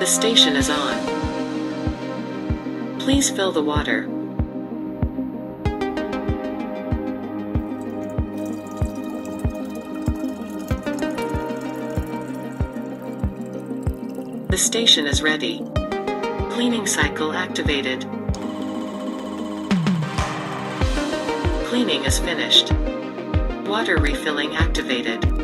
The station is on. Please fill the water. The station is ready. Cleaning cycle activated. Cleaning is finished. Water refilling activated.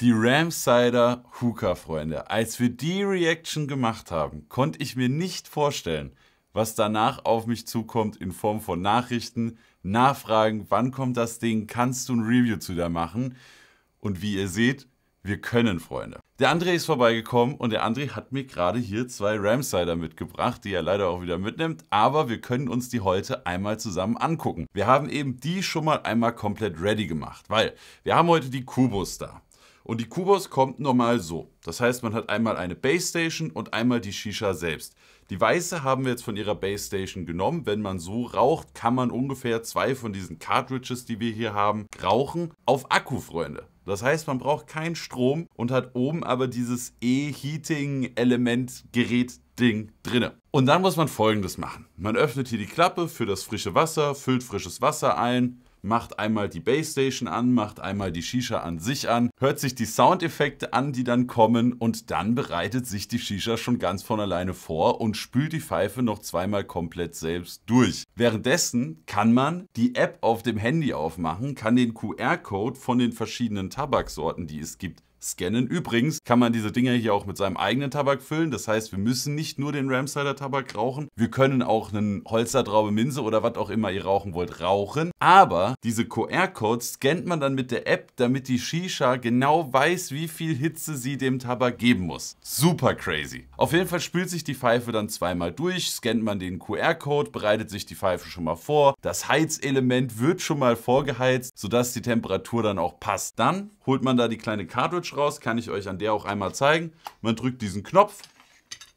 Die Ramsider Hooker, Freunde. Als wir die Reaction gemacht haben, konnte ich mir nicht vorstellen, was danach auf mich zukommt in Form von Nachrichten, Nachfragen, wann kommt das Ding, kannst du ein Review zu der machen? Und wie ihr seht, wir können, Freunde. Der André ist vorbeigekommen und der André hat mir gerade hier zwei Ramsider mitgebracht, die er leider auch wieder mitnimmt, aber wir können uns die heute einmal zusammen angucken. Wir haben eben die schon mal einmal komplett ready gemacht, weil wir haben heute die Kubus da. Und die Kubos kommt normal so. Das heißt, man hat einmal eine Base Station und einmal die Shisha selbst. Die weiße haben wir jetzt von ihrer Base Station genommen. Wenn man so raucht, kann man ungefähr zwei von diesen Cartridges, die wir hier haben, rauchen auf Akku, Freunde. Das heißt, man braucht keinen Strom und hat oben aber dieses E-Heating-Element-Gerät Ding drinne. Und dann muss man folgendes machen. Man öffnet hier die Klappe für das frische Wasser, füllt frisches Wasser ein, macht einmal die Base Station an, macht einmal die Shisha an sich an, hört sich die Soundeffekte an, die dann kommen und dann bereitet sich die Shisha schon ganz von alleine vor und spült die Pfeife noch zweimal komplett selbst durch. Währenddessen kann man die App auf dem Handy aufmachen, kann den QR-Code von den verschiedenen Tabaksorten, die es gibt, scannen. Übrigens kann man diese Dinger hier auch mit seinem eigenen Tabak füllen. Das heißt, wir müssen nicht nur den Ramsider Tabak rauchen. Wir können auch einen Holzertraube Minze oder was auch immer ihr rauchen wollt rauchen. Aber diese QR-Codes scannt man dann mit der App, damit die Shisha genau weiß, wie viel Hitze sie dem Tabak geben muss. Super crazy. Auf jeden Fall spült sich die Pfeife dann zweimal durch, scannt man den QR-Code, bereitet sich die Pfeife schon mal vor. Das Heizelement wird schon mal vorgeheizt, sodass die Temperatur dann auch passt. Dann holt man da die kleine Cartridge raus, kann ich euch an der auch einmal zeigen. Man drückt diesen Knopf,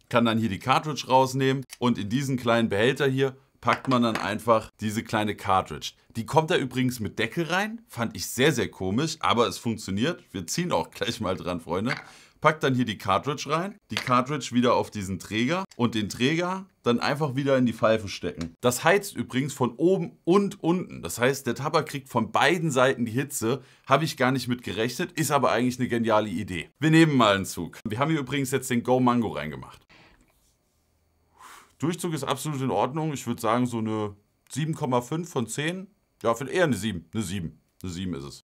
kann dann hier die Cartridge rausnehmen und in diesen kleinen Behälter hier packt man dann einfach diese kleine Cartridge. Die kommt da übrigens mit Deckel rein, fand ich sehr, sehr komisch, aber es funktioniert. Wir ziehen auch gleich mal dran, Freunde packt dann hier die Cartridge rein, die Cartridge wieder auf diesen Träger und den Träger dann einfach wieder in die Pfeife stecken. Das heizt übrigens von oben und unten. Das heißt, der Tabak kriegt von beiden Seiten die Hitze. Habe ich gar nicht mit gerechnet, ist aber eigentlich eine geniale Idee. Wir nehmen mal einen Zug. Wir haben hier übrigens jetzt den Go Mango reingemacht. Durchzug ist absolut in Ordnung. Ich würde sagen so eine 7,5 von 10. Ja, für eher eine 7. Eine 7. Eine 7 ist es.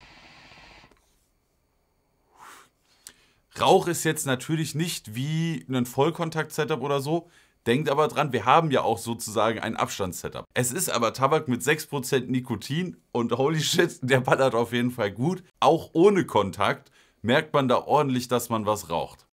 Rauch ist jetzt natürlich nicht wie ein Vollkontakt-Setup oder so, Denkt aber dran, wir haben ja auch sozusagen ein Abstandssetup. Es ist aber Tabak mit 6% Nikotin und holy shit, der ballert auf jeden Fall gut. Auch ohne Kontakt merkt man da ordentlich, dass man was raucht.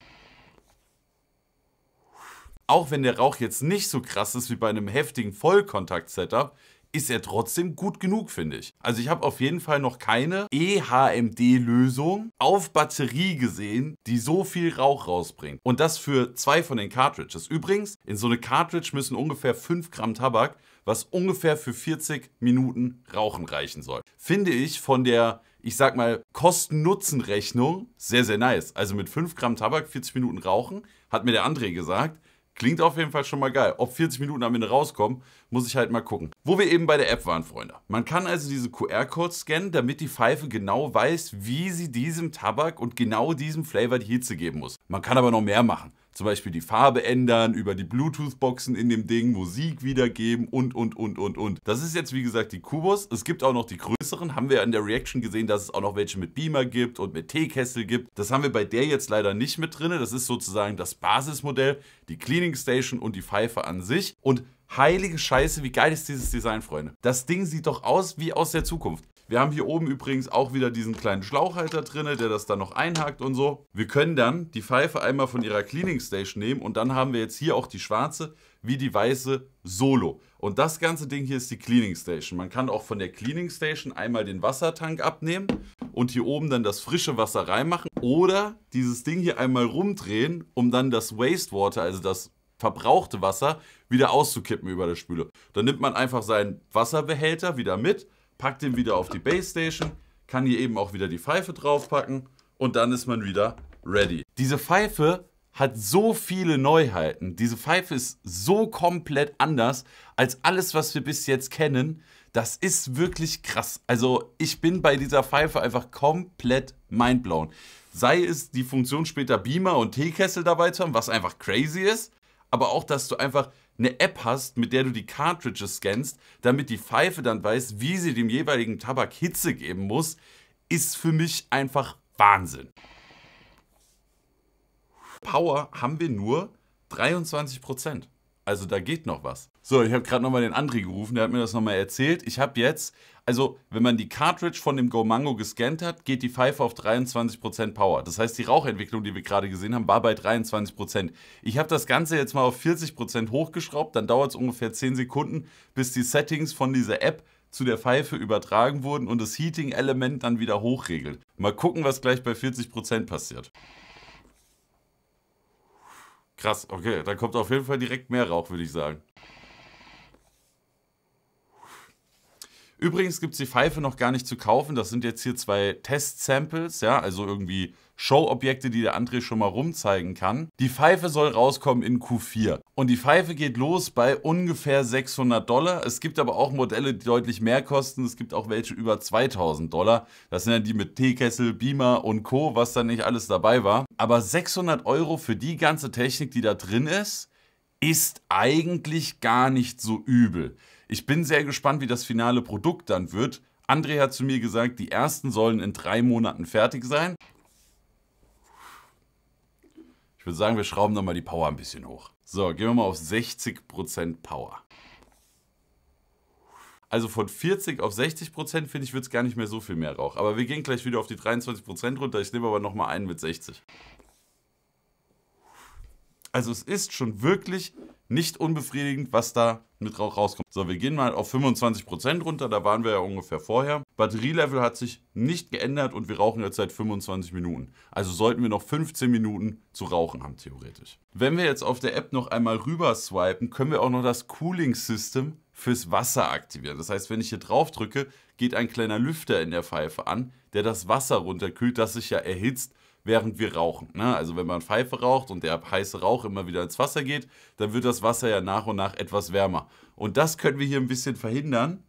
Auch wenn der Rauch jetzt nicht so krass ist wie bei einem heftigen Vollkontakt-Setup, ist er trotzdem gut genug, finde ich. Also ich habe auf jeden Fall noch keine EHMD-Lösung auf Batterie gesehen, die so viel Rauch rausbringt. Und das für zwei von den Cartridges. Übrigens, in so eine Cartridge müssen ungefähr 5 Gramm Tabak, was ungefähr für 40 Minuten Rauchen reichen soll. Finde ich von der ich sag mal, Kosten-Nutzen-Rechnung sehr, sehr nice. Also mit 5 Gramm Tabak 40 Minuten rauchen, hat mir der André gesagt, Klingt auf jeden Fall schon mal geil. Ob 40 Minuten am Ende rauskommen, muss ich halt mal gucken. Wo wir eben bei der App waren, Freunde. Man kann also diese qr code scannen, damit die Pfeife genau weiß, wie sie diesem Tabak und genau diesem Flavor die Hitze geben muss. Man kann aber noch mehr machen. Zum Beispiel die Farbe ändern, über die Bluetooth-Boxen in dem Ding, Musik wiedergeben und, und, und, und, und. Das ist jetzt, wie gesagt, die Kubus. Es gibt auch noch die größeren. Haben wir in der Reaction gesehen, dass es auch noch welche mit Beamer gibt und mit Teekessel gibt. Das haben wir bei der jetzt leider nicht mit drin. Das ist sozusagen das Basismodell, die Cleaning Station und die Pfeife an sich. Und Heilige Scheiße, wie geil ist dieses Design, Freunde. Das Ding sieht doch aus wie aus der Zukunft. Wir haben hier oben übrigens auch wieder diesen kleinen Schlauchhalter drin, der das dann noch einhakt und so. Wir können dann die Pfeife einmal von ihrer Cleaning Station nehmen und dann haben wir jetzt hier auch die schwarze wie die weiße Solo. Und das ganze Ding hier ist die Cleaning Station. Man kann auch von der Cleaning Station einmal den Wassertank abnehmen und hier oben dann das frische Wasser reinmachen oder dieses Ding hier einmal rumdrehen, um dann das Wastewater, also das verbrauchte Wasser, wieder auszukippen über der Spüle. Dann nimmt man einfach seinen Wasserbehälter wieder mit packt den wieder auf die Base Station, kann hier eben auch wieder die Pfeife draufpacken und dann ist man wieder ready. Diese Pfeife hat so viele Neuheiten. Diese Pfeife ist so komplett anders als alles, was wir bis jetzt kennen. Das ist wirklich krass. Also ich bin bei dieser Pfeife einfach komplett mindblown. Sei es die Funktion später Beamer und Teekessel dabei zu haben, was einfach crazy ist aber auch, dass du einfach eine App hast, mit der du die Cartridges scannst, damit die Pfeife dann weiß, wie sie dem jeweiligen Tabak Hitze geben muss, ist für mich einfach Wahnsinn. Power haben wir nur 23 Prozent. Also da geht noch was. So, ich habe gerade nochmal den André gerufen, der hat mir das nochmal erzählt. Ich habe jetzt, also wenn man die Cartridge von dem Go Mango gescannt hat, geht die Pfeife auf 23% Power. Das heißt, die Rauchentwicklung, die wir gerade gesehen haben, war bei 23%. Ich habe das Ganze jetzt mal auf 40% hochgeschraubt, dann dauert es ungefähr 10 Sekunden, bis die Settings von dieser App zu der Pfeife übertragen wurden und das Heating-Element dann wieder hochregelt. Mal gucken, was gleich bei 40% passiert. Krass, okay, da kommt auf jeden Fall direkt mehr Rauch, würde ich sagen. Übrigens gibt es die Pfeife noch gar nicht zu kaufen. Das sind jetzt hier zwei Test-Samples, ja, also irgendwie Showobjekte, die der André schon mal rumzeigen kann. Die Pfeife soll rauskommen in Q4. Und die Pfeife geht los bei ungefähr 600 Dollar. Es gibt aber auch Modelle, die deutlich mehr kosten. Es gibt auch welche über 2000 Dollar. Das sind dann die mit Teekessel, Beamer und Co., was da nicht alles dabei war. Aber 600 Euro für die ganze Technik, die da drin ist, ist eigentlich gar nicht so übel. Ich bin sehr gespannt, wie das finale Produkt dann wird. André hat zu mir gesagt, die ersten sollen in drei Monaten fertig sein. Ich würde sagen, wir schrauben nochmal die Power ein bisschen hoch. So, gehen wir mal auf 60% Power. Also von 40 auf 60 Prozent, finde ich, wird es gar nicht mehr so viel mehr Rauch. Aber wir gehen gleich wieder auf die 23 Prozent runter. Ich nehme aber nochmal einen mit 60. Also es ist schon wirklich nicht unbefriedigend, was da mit Rauch rauskommt. So, wir gehen mal auf 25% runter, da waren wir ja ungefähr vorher. Batterielevel hat sich nicht geändert und wir rauchen jetzt seit 25 Minuten. Also sollten wir noch 15 Minuten zu rauchen haben, theoretisch. Wenn wir jetzt auf der App noch einmal rüber swipen, können wir auch noch das Cooling System fürs Wasser aktivieren. Das heißt, wenn ich hier drauf drücke, geht ein kleiner Lüfter in der Pfeife an, der das Wasser runterkühlt, das sich ja erhitzt während wir rauchen. Ne? Also wenn man Pfeife raucht und der heiße Rauch immer wieder ins Wasser geht, dann wird das Wasser ja nach und nach etwas wärmer. Und das können wir hier ein bisschen verhindern,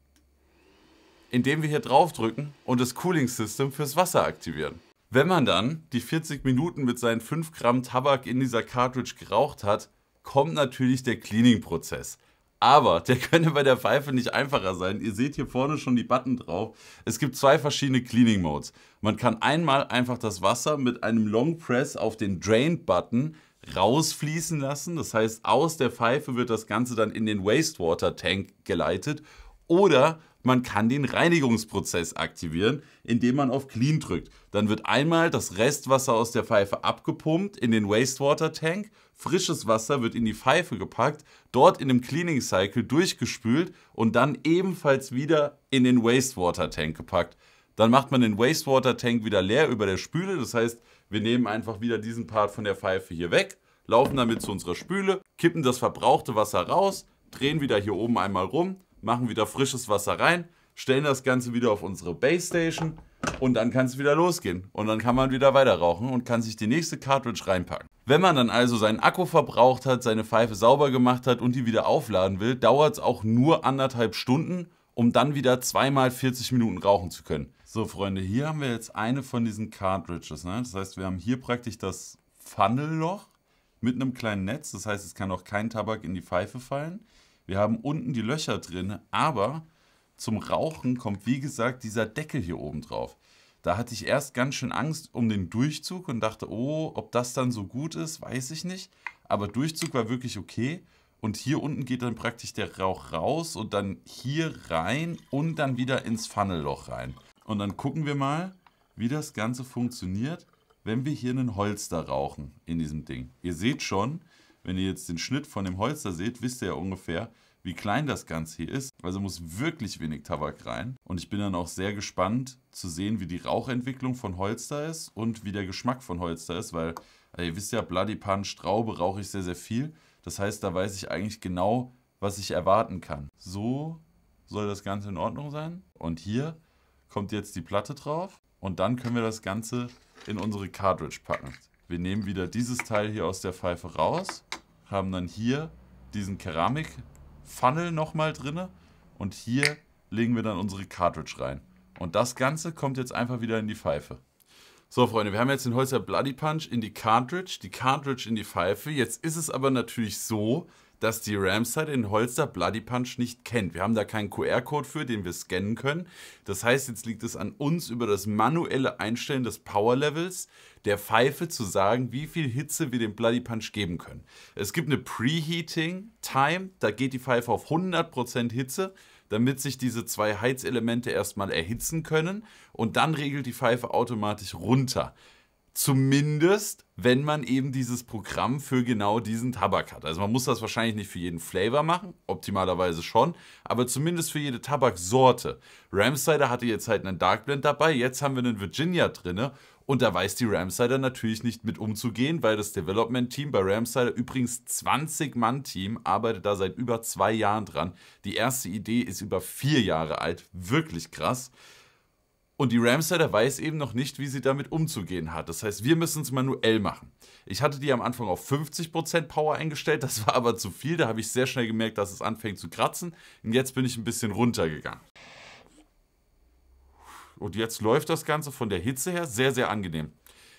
indem wir hier draufdrücken und das Cooling System fürs Wasser aktivieren. Wenn man dann die 40 Minuten mit seinen 5 Gramm Tabak in dieser Cartridge geraucht hat, kommt natürlich der Cleaning-Prozess. Aber der könnte bei der Pfeife nicht einfacher sein. Ihr seht hier vorne schon die Button drauf. Es gibt zwei verschiedene Cleaning Modes. Man kann einmal einfach das Wasser mit einem Long Press auf den Drain Button rausfließen lassen. Das heißt, aus der Pfeife wird das Ganze dann in den Wastewater Tank geleitet oder man kann den Reinigungsprozess aktivieren, indem man auf Clean drückt. Dann wird einmal das Restwasser aus der Pfeife abgepumpt in den Wastewater Tank, frisches Wasser wird in die Pfeife gepackt, dort in dem Cleaning Cycle durchgespült und dann ebenfalls wieder in den Wastewater Tank gepackt. Dann macht man den Wastewater Tank wieder leer über der Spüle, das heißt, wir nehmen einfach wieder diesen Part von der Pfeife hier weg, laufen damit zu unserer Spüle, kippen das verbrauchte Wasser raus, drehen wieder hier oben einmal rum machen wieder frisches Wasser rein, stellen das Ganze wieder auf unsere Base Station und dann kann es wieder losgehen. Und dann kann man wieder weiter rauchen und kann sich die nächste Cartridge reinpacken. Wenn man dann also seinen Akku verbraucht hat, seine Pfeife sauber gemacht hat und die wieder aufladen will, dauert es auch nur anderthalb Stunden, um dann wieder zweimal 40 Minuten rauchen zu können. So Freunde, hier haben wir jetzt eine von diesen Cartridges. Ne? Das heißt, wir haben hier praktisch das Funnelloch mit einem kleinen Netz. Das heißt, es kann auch kein Tabak in die Pfeife fallen. Wir haben unten die Löcher drin, aber zum Rauchen kommt, wie gesagt, dieser Deckel hier oben drauf. Da hatte ich erst ganz schön Angst um den Durchzug und dachte, oh, ob das dann so gut ist, weiß ich nicht. Aber Durchzug war wirklich okay. Und hier unten geht dann praktisch der Rauch raus und dann hier rein und dann wieder ins Funnelloch rein. Und dann gucken wir mal, wie das Ganze funktioniert, wenn wir hier einen Holster rauchen in diesem Ding. Ihr seht schon, wenn ihr jetzt den Schnitt von dem Holster seht, wisst ihr ja ungefähr, wie klein das Ganze hier ist. Also muss wirklich wenig Tabak rein. Und ich bin dann auch sehr gespannt zu sehen, wie die Rauchentwicklung von Holster ist und wie der Geschmack von Holster ist, weil also ihr wisst ja, Bloody Punch, Traube rauche ich sehr, sehr viel. Das heißt, da weiß ich eigentlich genau, was ich erwarten kann. So soll das Ganze in Ordnung sein. Und hier kommt jetzt die Platte drauf und dann können wir das Ganze in unsere Cartridge packen. Wir nehmen wieder dieses Teil hier aus der Pfeife raus, haben dann hier diesen Keramik-Funnel nochmal drin und hier legen wir dann unsere Cartridge rein. Und das Ganze kommt jetzt einfach wieder in die Pfeife. So, Freunde, wir haben jetzt den Holzer Bloody Punch in die Cartridge, die Cartridge in die Pfeife. Jetzt ist es aber natürlich so, dass die Ramside den Holster Bloody Punch nicht kennt. Wir haben da keinen QR-Code für, den wir scannen können. Das heißt, jetzt liegt es an uns, über das manuelle Einstellen des Power Levels der Pfeife zu sagen, wie viel Hitze wir dem Bloody Punch geben können. Es gibt eine Preheating Time, da geht die Pfeife auf 100% Hitze damit sich diese zwei Heizelemente erstmal erhitzen können und dann regelt die Pfeife automatisch runter. Zumindest, wenn man eben dieses Programm für genau diesen Tabak hat. Also man muss das wahrscheinlich nicht für jeden Flavor machen, optimalerweise schon, aber zumindest für jede Tabaksorte. Ramsider hatte jetzt halt einen Dark Blend dabei, jetzt haben wir einen Virginia drinne und da weiß die Ramsider natürlich nicht mit umzugehen, weil das Development-Team bei Ramsider, übrigens 20-Mann-Team, arbeitet da seit über zwei Jahren dran. Die erste Idee ist über vier Jahre alt, wirklich krass. Und die Ramsetter weiß eben noch nicht, wie sie damit umzugehen hat. Das heißt, wir müssen es manuell machen. Ich hatte die am Anfang auf 50% Power eingestellt, das war aber zu viel. Da habe ich sehr schnell gemerkt, dass es anfängt zu kratzen. Und jetzt bin ich ein bisschen runtergegangen. Und jetzt läuft das Ganze von der Hitze her sehr, sehr angenehm.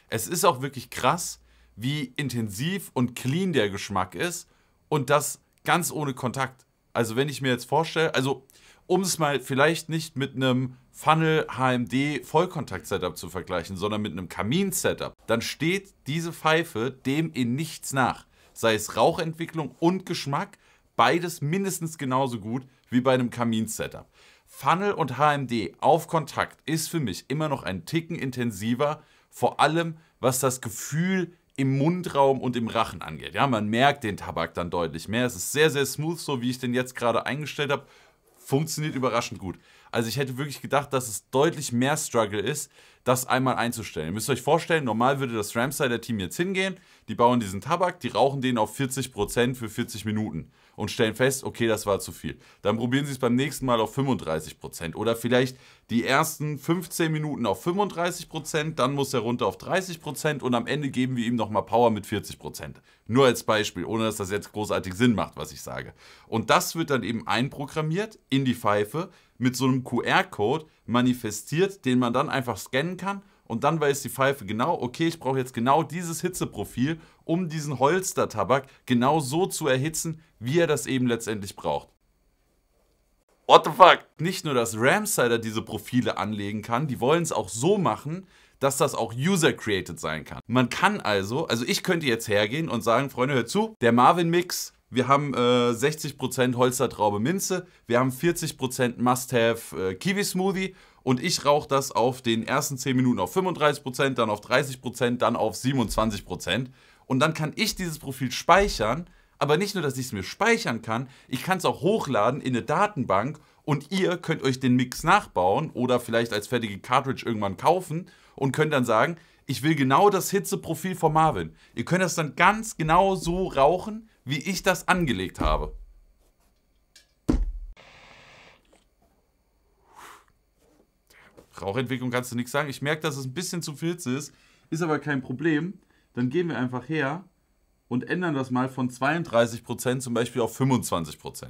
Es ist auch wirklich krass, wie intensiv und clean der Geschmack ist. Und das ganz ohne Kontakt. Also wenn ich mir jetzt vorstelle, also um es mal vielleicht nicht mit einem Funnel HMD Vollkontakt Setup zu vergleichen, sondern mit einem Kamin Setup, dann steht diese Pfeife dem in nichts nach. Sei es Rauchentwicklung und Geschmack, beides mindestens genauso gut wie bei einem Kamin Setup. Funnel und HMD auf Kontakt ist für mich immer noch ein Ticken intensiver, vor allem was das Gefühl im Mundraum und im Rachen angeht. Ja, man merkt den Tabak dann deutlich mehr. Es ist sehr, sehr smooth, so wie ich den jetzt gerade eingestellt habe. Funktioniert überraschend gut. Also ich hätte wirklich gedacht, dass es deutlich mehr Struggle ist, das einmal einzustellen. Ihr müsst euch vorstellen, normal würde das Ramsider-Team jetzt hingehen, die bauen diesen Tabak, die rauchen den auf 40% für 40 Minuten und stellen fest, okay, das war zu viel. Dann probieren sie es beim nächsten Mal auf 35% oder vielleicht die ersten 15 Minuten auf 35%, dann muss er runter auf 30% und am Ende geben wir ihm nochmal Power mit 40%. Nur als Beispiel, ohne dass das jetzt großartig Sinn macht, was ich sage. Und das wird dann eben einprogrammiert in die Pfeife, mit so einem QR-Code manifestiert, den man dann einfach scannen kann und dann weiß die Pfeife genau, okay, ich brauche jetzt genau dieses Hitzeprofil, um diesen Holstertabak genau so zu erhitzen, wie er das eben letztendlich braucht. What the fuck? Nicht nur, dass Ramsider diese Profile anlegen kann, die wollen es auch so machen, dass das auch user-created sein kann. Man kann also, also ich könnte jetzt hergehen und sagen, Freunde, hört zu, der Marvin Mix wir haben äh, 60% Holstertraube Minze, wir haben 40% Must-Have äh, Kiwi Smoothie und ich rauche das auf den ersten 10 Minuten auf 35%, dann auf 30%, dann auf 27%. Und dann kann ich dieses Profil speichern, aber nicht nur, dass ich es mir speichern kann, ich kann es auch hochladen in eine Datenbank und ihr könnt euch den Mix nachbauen oder vielleicht als fertige Cartridge irgendwann kaufen und könnt dann sagen, ich will genau das Hitzeprofil von Marvin. Ihr könnt das dann ganz genau so rauchen, wie ich das angelegt habe. Rauchentwicklung kannst du nichts sagen. Ich merke, dass es ein bisschen zu filz ist, ist aber kein Problem. Dann gehen wir einfach her und ändern das mal von 32% zum Beispiel auf 25%.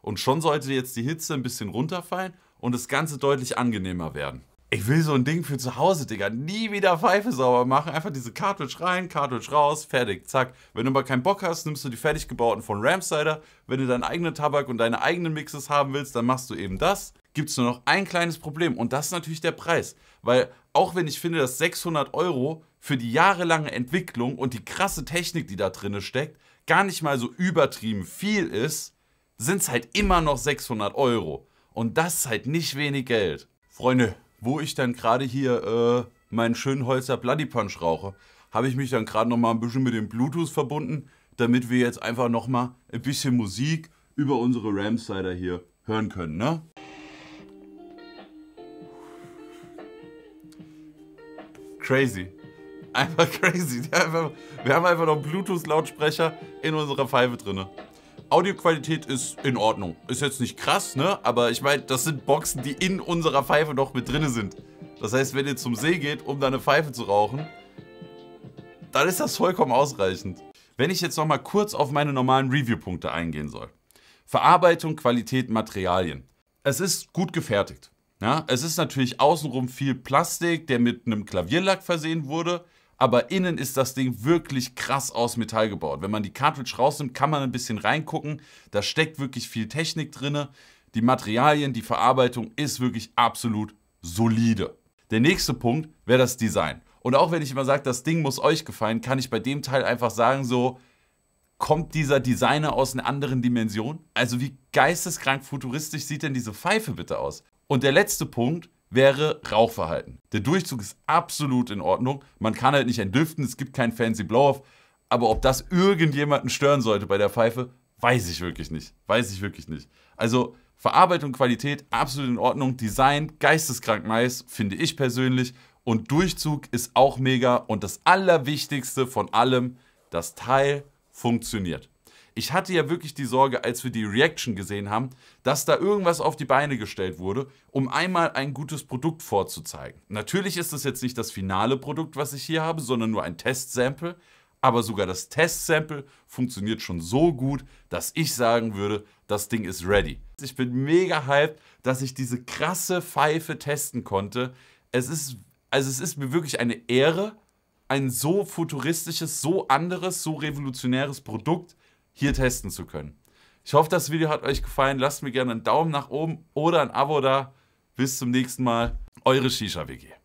Und schon sollte jetzt die Hitze ein bisschen runterfallen und das Ganze deutlich angenehmer werden. Ich will so ein Ding für zu Hause, Digga. Nie wieder Pfeife sauber machen. Einfach diese Cartridge rein, Cartridge raus, fertig, zack. Wenn du mal keinen Bock hast, nimmst du die fertig gebauten von Ramsider. Wenn du deinen eigenen Tabak und deine eigenen Mixes haben willst, dann machst du eben das. Gibt es nur noch ein kleines Problem und das ist natürlich der Preis. Weil auch wenn ich finde, dass 600 Euro für die jahrelange Entwicklung und die krasse Technik, die da drin steckt, gar nicht mal so übertrieben viel ist, sind es halt immer noch 600 Euro. Und das ist halt nicht wenig Geld. Freunde, wo ich dann gerade hier äh, meinen schönen Holzer Bloody Punch rauche, habe ich mich dann gerade noch mal ein bisschen mit dem Bluetooth verbunden, damit wir jetzt einfach noch mal ein bisschen Musik über unsere Ramsider hier hören können, ne? Crazy. Einfach crazy. Einfach, wir haben einfach noch Bluetooth-Lautsprecher in unserer Pfeife drinne. Audioqualität ist in Ordnung. Ist jetzt nicht krass, ne? Aber ich meine, das sind Boxen, die in unserer Pfeife noch mit drin sind. Das heißt, wenn ihr zum See geht, um da eine Pfeife zu rauchen, dann ist das vollkommen ausreichend. Wenn ich jetzt nochmal kurz auf meine normalen Review-Punkte eingehen soll. Verarbeitung, Qualität, Materialien. Es ist gut gefertigt. Ja, es ist natürlich außenrum viel Plastik, der mit einem Klavierlack versehen wurde aber innen ist das Ding wirklich krass aus Metall gebaut. Wenn man die Cartridge rausnimmt, kann man ein bisschen reingucken. Da steckt wirklich viel Technik drin. Die Materialien, die Verarbeitung ist wirklich absolut solide. Der nächste Punkt wäre das Design. Und auch wenn ich immer sage, das Ding muss euch gefallen, kann ich bei dem Teil einfach sagen, so, kommt dieser Designer aus einer anderen Dimension? Also wie geisteskrank futuristisch sieht denn diese Pfeife bitte aus? Und der letzte Punkt wäre Rauchverhalten. Der Durchzug ist absolut in Ordnung. Man kann halt nicht entdüften, es gibt keinen fancy Blow-Off. Aber ob das irgendjemanden stören sollte bei der Pfeife, weiß ich wirklich nicht. Weiß ich wirklich nicht. Also Verarbeitung, Qualität, absolut in Ordnung. Design, geisteskrank nice, finde ich persönlich. Und Durchzug ist auch mega. Und das Allerwichtigste von allem, das Teil funktioniert. Ich hatte ja wirklich die Sorge, als wir die Reaction gesehen haben, dass da irgendwas auf die Beine gestellt wurde, um einmal ein gutes Produkt vorzuzeigen. Natürlich ist das jetzt nicht das finale Produkt, was ich hier habe, sondern nur ein Testsample. Aber sogar das Testsample funktioniert schon so gut, dass ich sagen würde, das Ding ist ready. Ich bin mega hyped, dass ich diese krasse Pfeife testen konnte. Es ist, also es ist mir wirklich eine Ehre, ein so futuristisches, so anderes, so revolutionäres Produkt hier testen zu können. Ich hoffe, das Video hat euch gefallen. Lasst mir gerne einen Daumen nach oben oder ein Abo da. Bis zum nächsten Mal. Eure Shisha-WG.